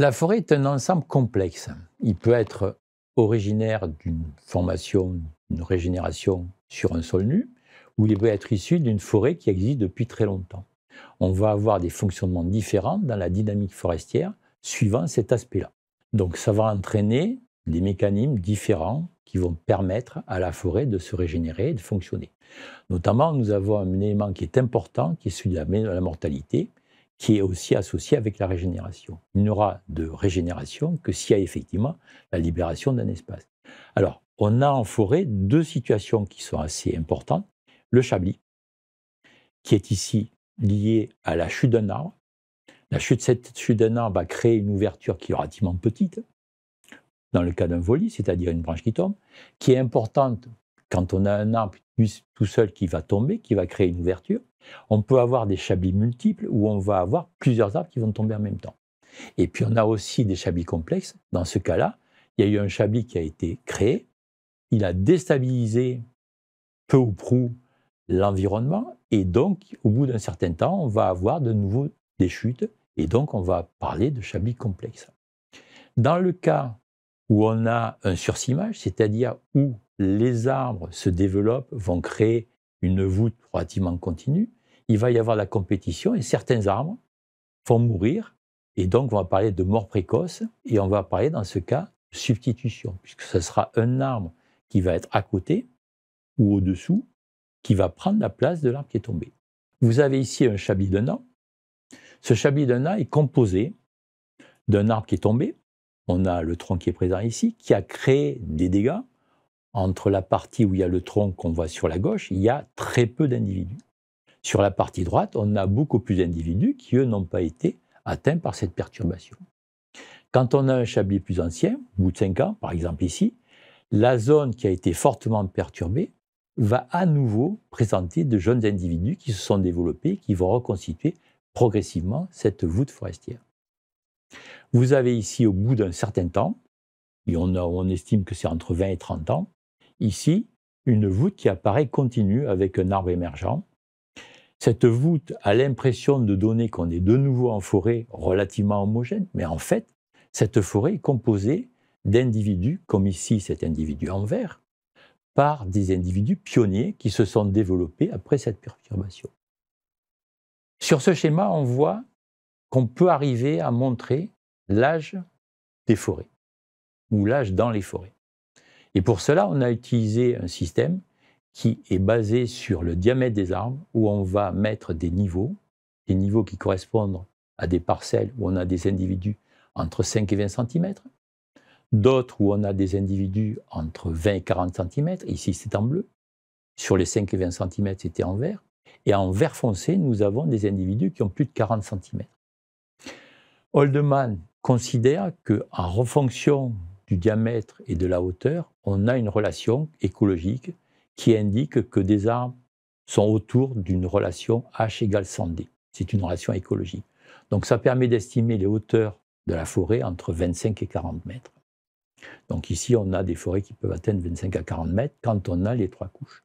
La forêt est un ensemble complexe. Il peut être originaire d'une formation, d'une régénération sur un sol nu, ou il peut être issu d'une forêt qui existe depuis très longtemps. On va avoir des fonctionnements différents dans la dynamique forestière suivant cet aspect-là. Donc ça va entraîner des mécanismes différents qui vont permettre à la forêt de se régénérer et de fonctionner. Notamment, nous avons un élément qui est important, qui est celui de la, mortalité qui est aussi associé avec la régénération. Il n'y aura de régénération que s'il y a effectivement la libération d'un espace. Alors, on a en forêt deux situations qui sont assez importantes. Le chablis, qui est ici lié à la chute d'un arbre. La chute, cette chute d'un arbre va créer une ouverture qui est relativement petite, dans le cas d'un voli, c'est-à-dire une branche qui tombe, qui est importante quand on a un arbre tout seul qui va tomber, qui va créer une ouverture, on peut avoir des chablis multiples où on va avoir plusieurs arbres qui vont tomber en même temps. Et puis on a aussi des chablis complexes. Dans ce cas-là, il y a eu un chablis qui a été créé, il a déstabilisé peu ou prou l'environnement, et donc au bout d'un certain temps, on va avoir de nouveau des chutes, et donc on va parler de chablis complexes. Dans le cas où on a un surcimage, c'est-à-dire où les arbres se développent, vont créer une voûte relativement continue. Il va y avoir la compétition et certains arbres vont mourir. Et donc, on va parler de mort précoce et on va parler, dans ce cas, de substitution, puisque ce sera un arbre qui va être à côté ou au-dessous qui va prendre la place de l'arbre qui est tombé. Vous avez ici un chablis d'un an. Ce chablis d'un an est composé d'un arbre qui est tombé. On a le tronc qui est présent ici, qui a créé des dégâts entre la partie où il y a le tronc qu'on voit sur la gauche, il y a très peu d'individus. Sur la partie droite, on a beaucoup plus d'individus qui, eux, n'ont pas été atteints par cette perturbation. Quand on a un Chablis plus ancien, au bout de 5 ans, par exemple ici, la zone qui a été fortement perturbée va à nouveau présenter de jeunes individus qui se sont développés, qui vont reconstituer progressivement cette voûte forestière. Vous avez ici, au bout d'un certain temps, et on estime que c'est entre 20 et 30 ans, ici une voûte qui apparaît continue avec un arbre émergent. Cette voûte a l'impression de donner qu'on est de nouveau en forêt relativement homogène, mais en fait, cette forêt est composée d'individus, comme ici cet individu en vert, par des individus pionniers qui se sont développés après cette perturbation. Sur ce schéma, on voit qu'on peut arriver à montrer l'âge des forêts, ou l'âge dans les forêts. Et pour cela, on a utilisé un système qui est basé sur le diamètre des arbres, où on va mettre des niveaux, des niveaux qui correspondent à des parcelles où on a des individus entre 5 et 20 cm, d'autres où on a des individus entre 20 et 40 cm, ici c'est en bleu, sur les 5 et 20 cm c'était en vert, et en vert foncé nous avons des individus qui ont plus de 40 cm. Oldman considère qu'en fonction du diamètre et de la hauteur, on a une relation écologique qui indique que des arbres sont autour d'une relation H égale 100D. C'est une relation écologique. Donc ça permet d'estimer les hauteurs de la forêt entre 25 et 40 mètres. Donc ici, on a des forêts qui peuvent atteindre 25 à 40 mètres quand on a les trois couches.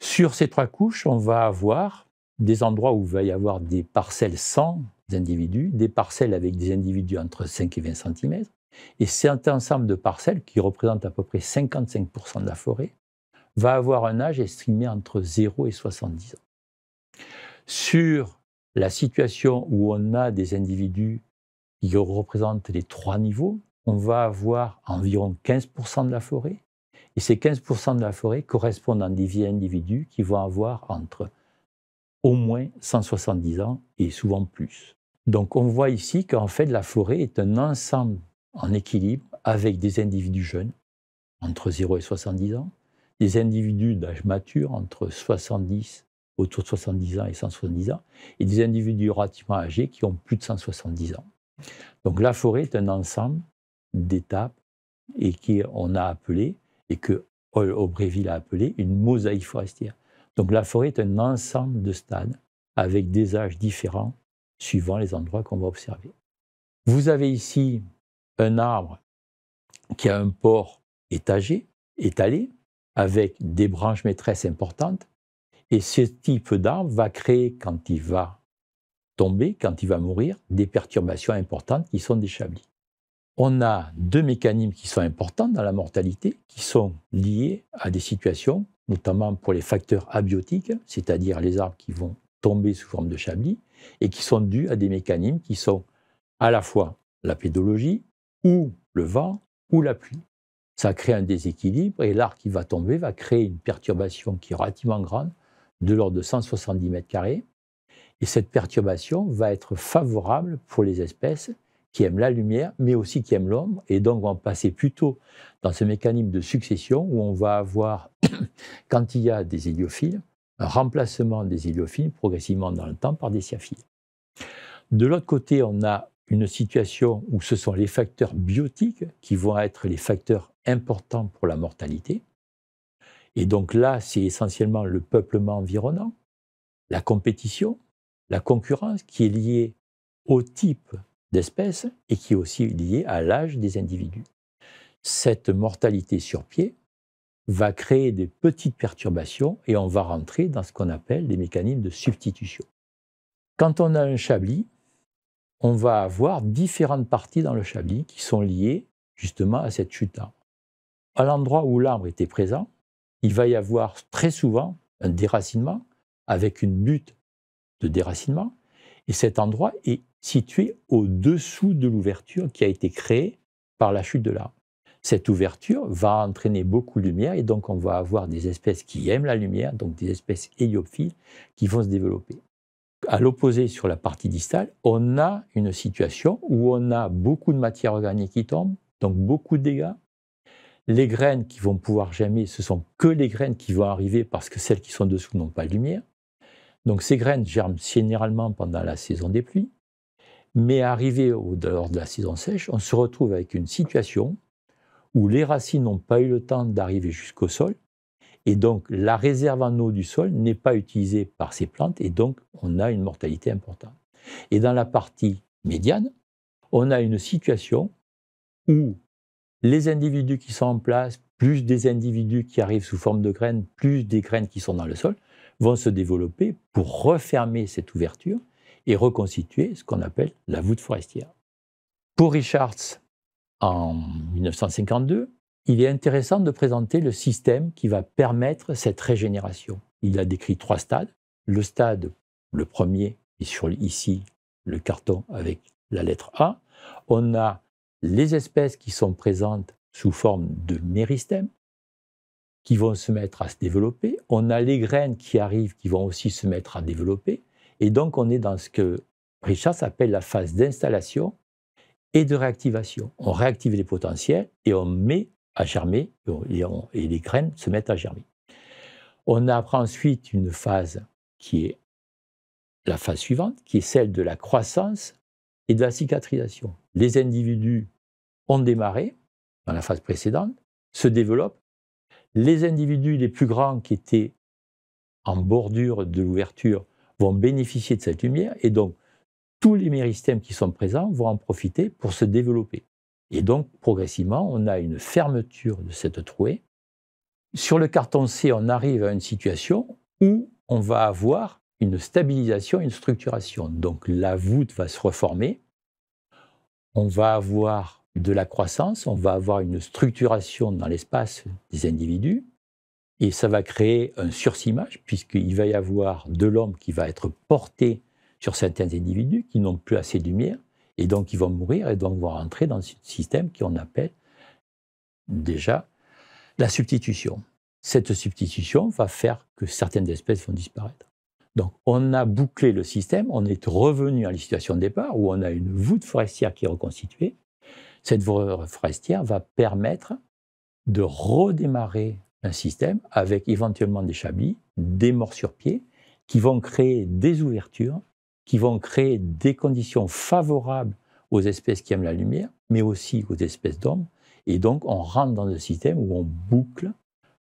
Sur ces trois couches, on va avoir des endroits où il va y avoir des parcelles sans individus, des parcelles avec des individus entre 5 et 20 cm, et cet ensemble de parcelles, qui représente à peu près 55% de la forêt, va avoir un âge estimé entre 0 et 70 ans. Sur la situation où on a des individus qui représentent les trois niveaux, on va avoir environ 15% de la forêt. Et ces 15% de la forêt correspondent à des individus qui vont avoir entre au moins 170 ans et souvent plus. Donc on voit ici qu'en fait la forêt est un ensemble en équilibre avec des individus jeunes, entre 0 et 70 ans, des individus d'âge mature, entre 70, autour de 70 ans et 170 ans, et des individus relativement âgés qui ont plus de 170 ans. Donc la forêt est un ensemble d'étapes et qu'on a appelé, et que Aubreville a appelé, une mosaïque forestière. Donc la forêt est un ensemble de stades avec des âges différents suivant les endroits qu'on va observer. Vous avez ici un arbre qui a un port étagé, étalé, avec des branches maîtresses importantes. Et ce type d'arbre va créer, quand il va tomber, quand il va mourir, des perturbations importantes qui sont des chablis. On a deux mécanismes qui sont importants dans la mortalité, qui sont liés à des situations, notamment pour les facteurs abiotiques, c'est-à-dire les arbres qui vont tomber sous forme de chablis, et qui sont dus à des mécanismes qui sont à la fois la pédologie, ou le vent ou la pluie. Ça crée un déséquilibre et l'arc qui va tomber va créer une perturbation qui est relativement grande, de l'ordre de 170 mètres carrés. Et cette perturbation va être favorable pour les espèces qui aiment la lumière, mais aussi qui aiment l'ombre, et donc vont passer plutôt dans ce mécanisme de succession où on va avoir, quand il y a des héliophiles, un remplacement des héliophiles progressivement dans le temps par des siaphiles. De l'autre côté, on a une situation où ce sont les facteurs biotiques qui vont être les facteurs importants pour la mortalité. Et donc là, c'est essentiellement le peuplement environnant, la compétition, la concurrence qui est liée au type d'espèce et qui est aussi liée à l'âge des individus. Cette mortalité sur pied va créer des petites perturbations et on va rentrer dans ce qu'on appelle des mécanismes de substitution. Quand on a un chablis, on va avoir différentes parties dans le Chablis qui sont liées justement à cette chute d'arbre. À l'endroit où l'arbre était présent, il va y avoir très souvent un déracinement avec une butte de déracinement. Et cet endroit est situé au-dessous de l'ouverture qui a été créée par la chute de l'arbre. Cette ouverture va entraîner beaucoup de lumière et donc on va avoir des espèces qui aiment la lumière, donc des espèces héliophiles, qui vont se développer à l'opposé, sur la partie distale, on a une situation où on a beaucoup de matière organique qui tombe, donc beaucoup de dégâts. Les graines qui vont pouvoir germer, ce sont que les graines qui vont arriver parce que celles qui sont dessous n'ont pas de lumière. Donc ces graines germent généralement pendant la saison des pluies, mais arrivé au dehors de la saison sèche, on se retrouve avec une situation où les racines n'ont pas eu le temps d'arriver jusqu'au sol, et donc, la réserve en eau du sol n'est pas utilisée par ces plantes et donc, on a une mortalité importante. Et dans la partie médiane, on a une situation où les individus qui sont en place, plus des individus qui arrivent sous forme de graines, plus des graines qui sont dans le sol, vont se développer pour refermer cette ouverture et reconstituer ce qu'on appelle la voûte forestière. Pour Richards, en 1952, il est intéressant de présenter le système qui va permettre cette régénération. Il a décrit trois stades. Le stade, le premier, est sur ici le carton avec la lettre A. On a les espèces qui sont présentes sous forme de méristèmes qui vont se mettre à se développer. On a les graines qui arrivent qui vont aussi se mettre à développer. Et donc, on est dans ce que Richard appelle la phase d'installation et de réactivation. On réactive les potentiels et on met à germer et, les graines se mettent à germer. On apprend ensuite une phase qui est la phase suivante, qui est celle de la croissance et de la cicatrisation. Les individus ont démarré dans la phase précédente, se développent. Les individus les plus grands qui étaient en bordure de l'ouverture vont bénéficier de cette lumière et donc tous les méristèmes qui sont présents vont en profiter pour se développer. Et donc, progressivement, on a une fermeture de cette trouée. Sur le carton C, on arrive à une situation où on va avoir une stabilisation, une structuration. Donc, la voûte va se reformer. On va avoir de la croissance, on va avoir une structuration dans l'espace des individus. Et ça va créer un surcimage, puisqu'il va y avoir de l'homme qui va être porté sur certains individus qui n'ont plus assez de lumière et donc, ils vont mourir et donc vont rentrer dans ce système qu'on appelle déjà la substitution. Cette substitution va faire que certaines espèces vont disparaître. Donc, on a bouclé le système, on est revenu à la situation de départ où on a une voûte forestière qui est reconstituée. Cette voûte forestière va permettre de redémarrer un système avec éventuellement des chablis, des morts sur pied, qui vont créer des ouvertures qui vont créer des conditions favorables aux espèces qui aiment la lumière, mais aussi aux espèces d'hommes. Et donc, on rentre dans un système où on boucle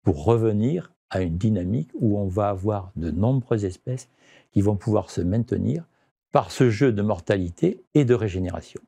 pour revenir à une dynamique où on va avoir de nombreuses espèces qui vont pouvoir se maintenir par ce jeu de mortalité et de régénération.